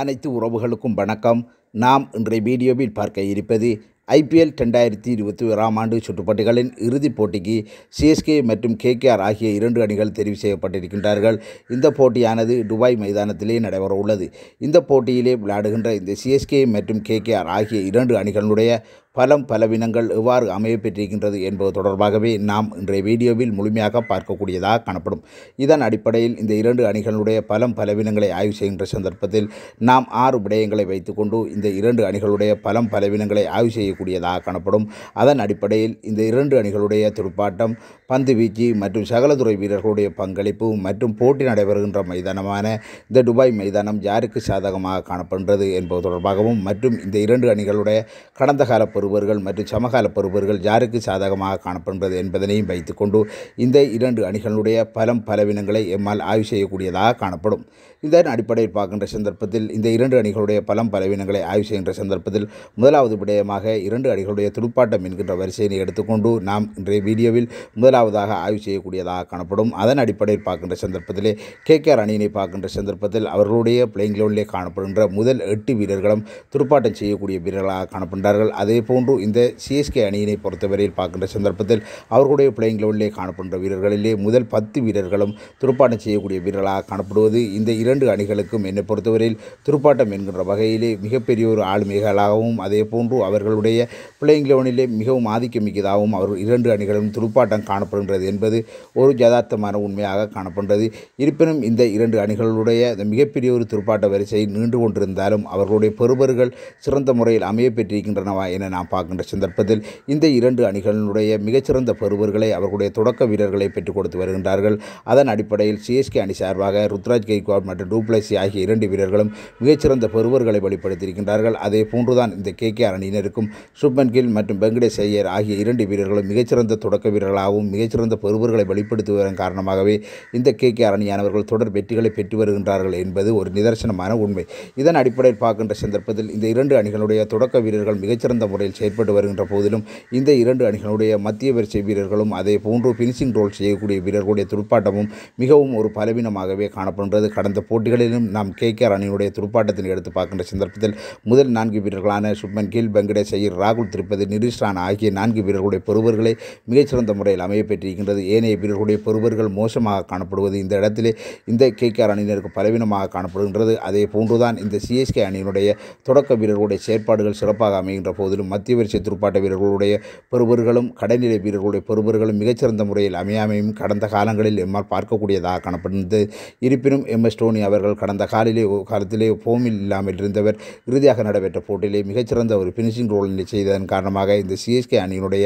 அனைத்து உறவுகளுக்கும் வணக்கம் நாம் இன்றைய வீடியோவில் பார்க்க இருப்பது ஐபிஎல் ரெண்டாயிரத்தி இருபத்தி ஓராம் ஆண்டு சுற்றுப்பாட்டுகளின் இறுதிப் போட்டிக்கு சிஎஸ்கே மற்றும் கேகேஆர் ஆகிய இரண்டு அணிகள் தெரிவு செய்யப்பட்டிருக்கின்றார்கள் இந்த போட்டியானது டுபாய் மைதானத்திலே நடைபெற உள்ளது இந்த போட்டியிலே விளையாடுகின்ற இந்த சிஎஸ்கே மற்றும் கேகேஆர் ஆகிய இரண்டு அணிகளுடைய பலம் பலவினங்கள் எவ்வாறு அமையப்பெற்றிருக்கின்றது என்பது தொடர்பாகவே நாம் இன்றைய வீடியோவில் முழுமையாக பார்க்கக்கூடியதாக காணப்படும் இதன் அடிப்படையில் இந்த இரண்டு அணிகளுடைய பலம் பலவினங்களை ஆய்வு செய்கின்ற சந்தர்ப்பத்தில் நாம் ஆறு விடயங்களை வைத்துக்கொண்டு இந்த இரண்டு அணிகளுடைய பலம் பலவினங்களை ஆய்வு செய்யக்கூடியதாக காணப்படும் அதன் அடிப்படையில் இந்த இரண்டு அணிகளுடைய துடுப்பாட்டம் பந்து வீச்சு மற்றும் சகலதுறை வீரர்களுடைய பங்களிப்பு மற்றும் போட்டி நடைபெறுகின்ற மைதானமான இந்த துபாய் மைதானம் யாருக்கு சாதகமாக காணப்படுகிறது என்பது தொடர்பாகவும் மற்றும் இந்த இரண்டு அணிகளுடைய கடந்த கால பருவர்கள் மற்றும் சமகால பருவர்கள் யாருக்கு சாதகமாக காணப்படுகிறது என்பதனையும் வைத்துக்கொண்டு இந்த இரண்டு அணிகளுடைய பலம் பலவினங்களை எம்மால் ஆய்வு செய்யக்கூடியதாக காணப்படும் இதன் அடிப்படையில் பார்க்கின்ற சந்தர்ப்பத்தில் இந்த இரண்டு அணிகளுடைய பலம் பலவீனங்களை ஆய்வு செய்கின்ற சந்தர்ப்பத்தில் முதலாவது விடயமாக இரண்டு அணிகளுடைய துடுப்பாட்டம் என்கின்ற வரிசையினை எடுத்துக்கொண்டு நாம் இன்றைய வீடியோவில் முதலாவது முதலாவதாக ஆய்வு செய்யக்கூடியதாக காணப்படும் அதன் அடிப்படையில் பார்க்கின்ற சந்தர்ப்பத்திலே கே கேஆர் அணியினை பார்க்கின்ற சந்தர்ப்பத்தில் அவர்களுடைய பிளேயிங் லெவலிலே காணப்படுகின்ற முதல் எட்டு வீரர்களும் துடுப்பாட்டம் செய்யக்கூடிய வீரர்களாக காணப்படுகிறார்கள் அதே போன்று இந்த சிஎஸ்கே அணியினை பொறுத்தவரையில் பார்க்கின்ற சந்தர்ப்பத்தில் அவர்களுடைய பிளேயிங் லெவலிலே காணப்படுகின்ற வீரர்களிலே முதல் பத்து வீரர்களும் துடுப்பாட்டம் செய்யக்கூடிய வீரர்களாக காணப்படுவது இந்த இரண்டு அணிகளுக்கும் என்னை பொறுத்தவரையில் துடுப்பாட்டம் என்கின்ற வகையிலே மிகப்பெரிய ஒரு ஆளுமைகளாகவும் அதே போன்று அவர்களுடைய பிளேயிங் லெவனிலே மிகவும் ஆதிக்கமிக்கதாகவும் அவர்கள் இரண்டு அணிகளும் துடுப்பாட்டம் காண காணப்படுகின்றது என்பது ஒரு ஜதார்த்தமான உண்மையாக காணப்படுகிறது இருப்பினும் இந்த இரண்டு அணிகளுடைய மிகப்பெரிய ஒரு துடுப்பாட்ட வரிசை நீண்டு கொண்டிருந்தாலும் அவர்களுடைய பெறுபர்கள் சிறந்த முறையில் அமைய பெற்றிருக்கின்றனவா என நாம் பார்க்கின்ற சந்தர்ப்பத்தில் இந்த இரண்டு அணிகளினுடைய மிகச்சிறந்த பெறுபர்களை அவர்களுடைய தொடக்க வீரர்களை பெற்றுக் கொடுத்து வருகின்றார்கள் அதன் அடிப்படையில் சிஎஸ்கே அணி சார்பாக ருத்ராஜ் கெய்க்வாட் மற்றும் டூப்ளசி ஆகிய இரண்டு வீரர்களும் மிகச்சிறந்த பெறுபர்களை வெளிப்படுத்தியிருக்கின்றார்கள் அதே போன்றுதான் இந்த கே கே அணியினருக்கும் சுப்மன் கில் மற்றும் வெங்கடேஷ் ஐயர் ஆகிய இரண்டு வீரர்களும் மிகச்சிறந்த தொடக்க வீரர்களாகவும் மிகச்சிறந்த பெறுபர்களை வெளிப்படுத்துவதன் காரணமாகவே இந்த கே கே அரணியானவர்கள் தொடர் வெற்றிகளை பெற்று வருகின்றார்கள் என்பது ஒரு நிதர்சனமான உண்மை இதன் அடிப்படையில் பார்க்கின்ற சந்தர்ப்பத்தில் இந்த இரண்டு அணிகளுடைய தொடக்க வீரர்கள் மிகச்சிறந்த முறையில் செயற்பட்டு வருகின்ற போதிலும் இந்த இரண்டு அணிகளுடைய மத்திய வரிசை வீரர்களும் அதே போன்று ஃபினிஷிங் ரோல் செய்யக்கூடிய வீரர்களுடைய துடுப்பாட்டமும் மிகவும் ஒரு பலவீனமாகவே காணப்படுகிறது கடந்த போட்டிகளிலும் நாம் கே கே அணியினுடைய துடுப்பாட்டத்தினை எடுத்து பார்க்கின்ற சந்தர்ப்பத்தில் முதல் நான்கு வீரர்களான சுப்மன் கில் வெங்கடேஷ் ஐயர் ராகுல் திருப்பதி நிரிஷ்ரான் ஆகிய நான்கு வீரர்களுடைய பொறுவர்களை மிகச்சிறந்த முறையில் அமைய பெற்றிருக்கின்றது ஏனைய வீரர்களுடைய பொறுவர்கள் மோசமாக காணப்படுவது இந்த இடத்திலே இந்த கேகேஆர் அணியினருக்கு பலவீனமாக காணப்படுகின்றது அதே போன்றுதான் இந்த சிஎஸ்கே அணியினுடைய தொடக்க வீரர்களுடைய செயற்பாடுகள் சிறப்பாக அமைகின்ற போதிலும் மத்திய வரிசை துடுப்பாட்ட வீரர்களுடைய பெறுவர்களும் கடைநிலை வீரர்களுடைய பெறுவர்களும் மிகச்சிறந்த முறையில் அமையாமையும் கடந்த காலங்களில் எம்மால் பார்க்கக்கூடியதாக காணப்படுகிறது இருப்பினும் எம் எஸ் டோனி அவர்கள் கடந்த காலிலே காலத்திலே ஃபோமில் இல்லாமல் இருந்தவர் இறுதியாக நடைபெற்ற போட்டியிலே மிகச்சிறந்த ஒரு ஃபினிஷிங் ரோல் செய்ததன் காரணமாக இந்த சிஎஸ்கே அணியினுடைய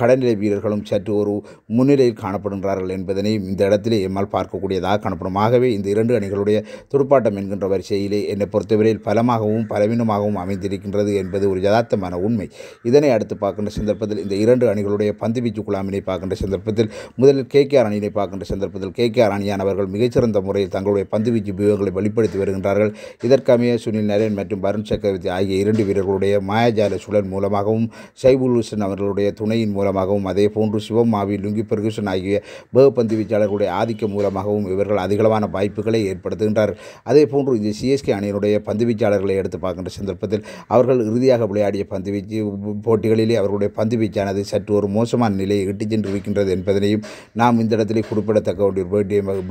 கடநிலை வீரர்களும் சற்று ஒரு முன்னிலையில் காணப்படுகிறார்கள் என்பதனை இந்த இடத்திலே எம்மால் பார்க்கக்கூடியதாக காணப்படும் ஆகவே இந்த இரண்டு அணிகளுடைய துடுப்பாட்டம் என்கின்ற வரிசையிலே என்னை பொறுத்தவரையில் பலமாகவும் பலவீனமாகவும் அமைந்திருக்கின்றது என்பது ஒரு யதார்த்தமான உண்மை இதனை அடுத்து பார்க்கின்ற சந்தர்ப்பத்தில் இந்த இரண்டு அணிகளுடைய பந்து வீச்சு குழாமினை பார்க்கின்ற சந்தர்ப்பத்தில் முதலில் கே கே அணியினை பார்க்கின்ற சந்தர்ப்பத்தில் கே கே ஆர் அணியானவர்கள் மிகச்சிறந்த முறையில் தங்களுடைய பந்துவீச்சு வியூகங்களை வெளிப்படுத்தி வருகின்றார்கள் இதற்கமைய சுனில் நரேன் மற்றும் வருண் சக்கரவர்த்தி ஆகிய இரண்டு வீரர்களுடைய மாயாஜால சுழல் மூலமாகவும் சைபுல் ஹுசன் அவர்களுடைய துணையின் மூலமாகவும் அதே போன்று மாவி ரவி லுங்கி பெர்கூசன் ஆகிய வேகப்பந்து வீச்சாளர்களுடைய ஆதிக்கம் மூலமாகவும் இவர்கள் அதிகளவான வாய்ப்புகளை ஏற்படுத்துகின்றார் அதே போன்று இந்த சிஎஸ்கே அணியினுடைய பந்து வீச்சாளர்களை எடுத்து பார்க்கின்ற சந்தர்ப்பத்தில் அவர்கள் இறுதியாக விளையாடிய பந்து வீச்சு போட்டிகளிலே அவர்களுடைய பந்து வீச்சானது சற்று ஒரு மோசமான நிலையை இட்டுச் சென்றிருக்கின்றது என்பதனையும் நாம் இந்த இடத்திலே குறிப்பிடத்தக்க ஒரு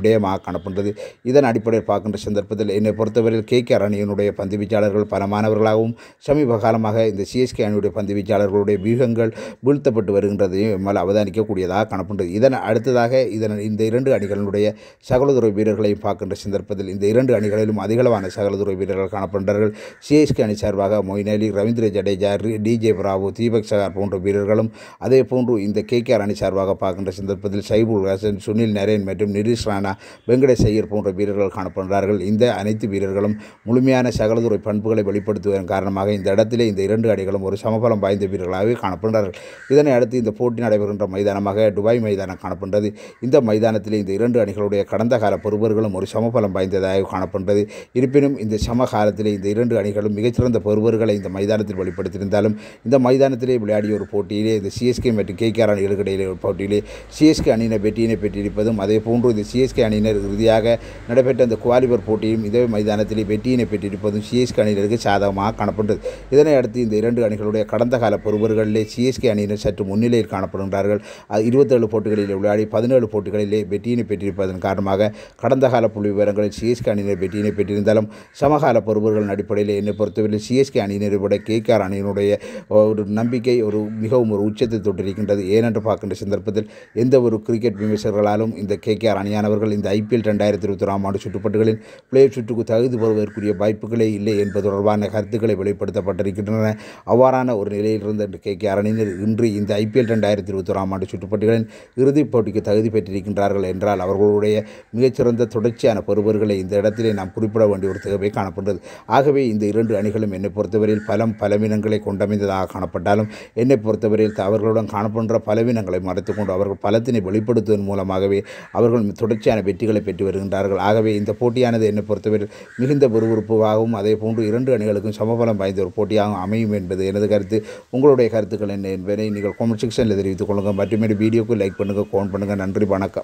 விடயமாக காணப்படுகிறது இதன் அடிப்படையில் பார்க்கின்ற சந்தர்ப்பத்தில் என்னை பொறுத்தவரையில் கே கே அணியினுடைய பந்து வீச்சாளர்கள் பலமானவர்களாகவும் சமீப காலமாக இந்த சிஎஸ்கே அணியுடைய பந்து வீச்சாளர்களுடைய வியூகங்கள் வீழ்த்தப்பட்டு வருகின்றதையும் அவதானிக்கக்கூடியதாக இருப்பதாக காணப்படுகிறது இதன் அடுத்ததாக இதன் இந்த இரண்டு அணிகளினுடைய சகலதுறை வீரர்களையும் பார்க்கின்ற சந்தர்ப்பத்தில் இந்த இரண்டு அணிகளிலும் அதிகளவான சகலதுறை வீரர்கள் காணப்படுகிறார்கள் சிஎஸ்கே அணி சார்பாக மொயின் அலி ரவீந்திர ஜடேஜா டிஜே பிராவு தீபக் சகார் போன்ற வீரர்களும் அதே போன்று இந்த கேகேஆர் அணி சார்பாக பார்க்கின்ற சந்தர்ப்பத்தில் சைபுல் ஹசன் சுனில் நரேன் மற்றும் நிரீஷ் ராணா வெங்கடேஷ் ஐயர் போன்ற வீரர்கள் காணப்படுகிறார்கள் இந்த அனைத்து வீரர்களும் முழுமையான சகலதுறை பண்புகளை வெளிப்படுத்துவதன் காரணமாக இந்த இடத்திலே இந்த இரண்டு அணிகளும் ஒரு சமபலம் வாய்ந்த வீரர்களாகவே காணப்படுகிறார்கள் இதனை அடுத்து இந்த போட்டி நடைபெறுகின்ற மைதானமாக டுபாய் துபாய் மைதானம் காணப்படுகிறது இந்த மைதானத்தில் இந்த இரண்டு அணிகளுடைய கடந்த கால பெறுபர்களும் ஒரு சமபலம் வாய்ந்ததாக காணப்படுகிறது இருப்பினும் இந்த சமகாலத்தில் இந்த இரண்டு அணிகளும் மிகச்சிறந்த பெறுபர்களை இந்த மைதானத்தில் வெளிப்படுத்தியிருந்தாலும் இந்த மைதானத்திலே விளையாடிய ஒரு போட்டியிலே இந்த சிஎஸ்கே மற்றும் கேகேஆர் அணிகளுக்கு இடையிலே ஒரு போட்டியிலே சிஎஸ்கே அணியினர் வெற்றியினை பெற்றிருப்பதும் அதே போன்று இந்த சிஎஸ்கே அணியினர் இறுதியாக நடைபெற்ற அந்த குவாலிபர் போட்டியும் இதே மைதானத்திலே வெற்றியினை பெற்றிருப்பதும் சிஎஸ்கே அணியினருக்கு சாதகமாக காணப்படுகிறது இதனை அடுத்து இந்த இரண்டு அணிகளுடைய கடந்த கால பெறுபர்களிலே சிஎஸ்கே அணியினர் சற்று முன்னிலையில் காணப்படுகிறார்கள் இருபத்தேழு போட்டிகளில் விளையாடி பதினேழு போட்டிகளிலே வெற்றியினை பெற்றிருப்பதன் காரணமாக கடந்த கால புள்ளி விவரங்களில் சிஎஸ்கே அணியினர் வெற்றியினை பெற்றிருந்தாலும் சமகால பொறுப்புகளின் அடிப்படையில் என்னை பொறுத்தவரை சிஎஸ்கே அணியினரை விட கேஆர் அணியினுடைய ஒரு நம்பிக்கை ஒரு மிகவும் ஒரு உச்சத்தை தொட்டிருக்கின்றது ஏனென்று பார்க்கின்ற சந்தர்ப்பத்தில் எந்த ஒரு கிரிக்கெட் விமர்சகர்களாலும் இந்த கேஆர் அணியானவர்கள் இந்த ஐபிஎல் ரெண்டாயிரத்தி இருபத்தி ஒன்றாம் ஆண்டு சுற்றுப்பட்டுகளில் பிளே சுற்றுக்கு தகுதி பெறுவதற்குரிய வாய்ப்புகளே இல்லை என்பது தொடர்பான கருத்துக்களை வெளிப்படுத்தப்பட்டிருக்கின்றன அவ்வாறான ஒரு நிலையிலிருந்து கேகேஆர் அணியினர் இன்று இந்த ஐபிஎல் ரெண்டாயிரத்தி இருபத்தி ஒன்றாம் ஆண்டு சுற்றுப்பட்டு போட்டிகளின் இறுதிப் போட்டிக்கு தகுதி பெற்றிருக்கின்றார்கள் என்றால் அவர்களுடைய மிகச்சிறந்த தொடர்ச்சியான பெறுபர்களை இந்த இடத்திலே நாம் குறிப்பிட வேண்டிய ஒரு தேவை காணப்படுகிறது ஆகவே இந்த இரண்டு அணிகளும் என்னை பொறுத்தவரையில் பலம் பலவீனங்களை கொண்டமைந்ததாக காணப்பட்டாலும் என்னை பொறுத்தவரையில் அவர்களுடன் காணப்படுகின்ற பலவீனங்களை மறைத்து கொண்டு அவர்கள் பலத்தினை வெளிப்படுத்துவதன் மூலமாகவே அவர்கள் தொடர்ச்சியான வெற்றிகளை பெற்று வருகின்றார்கள் ஆகவே இந்த போட்டியானது என்னை பொறுத்தவரையில் மிகுந்த விறுவிறுப்பாகவும் அதே போன்று இரண்டு அணிகளுக்கும் சமபலம் வாய்ந்த ஒரு போட்டியாகவும் அமையும் என்பது எனது கருத்து உங்களுடைய கருத்துக்கள் என்ன என்பதை நீங்கள் கொமெண்ட் செக்ஷனில் தெரிவித்துக் கொள்ளுங்கள் மற்றும் வீடியோக்கு லைக் பண்ணுங்கள் கமெண்ட் பண்ணுங்கள் நன்றி வணக்கம்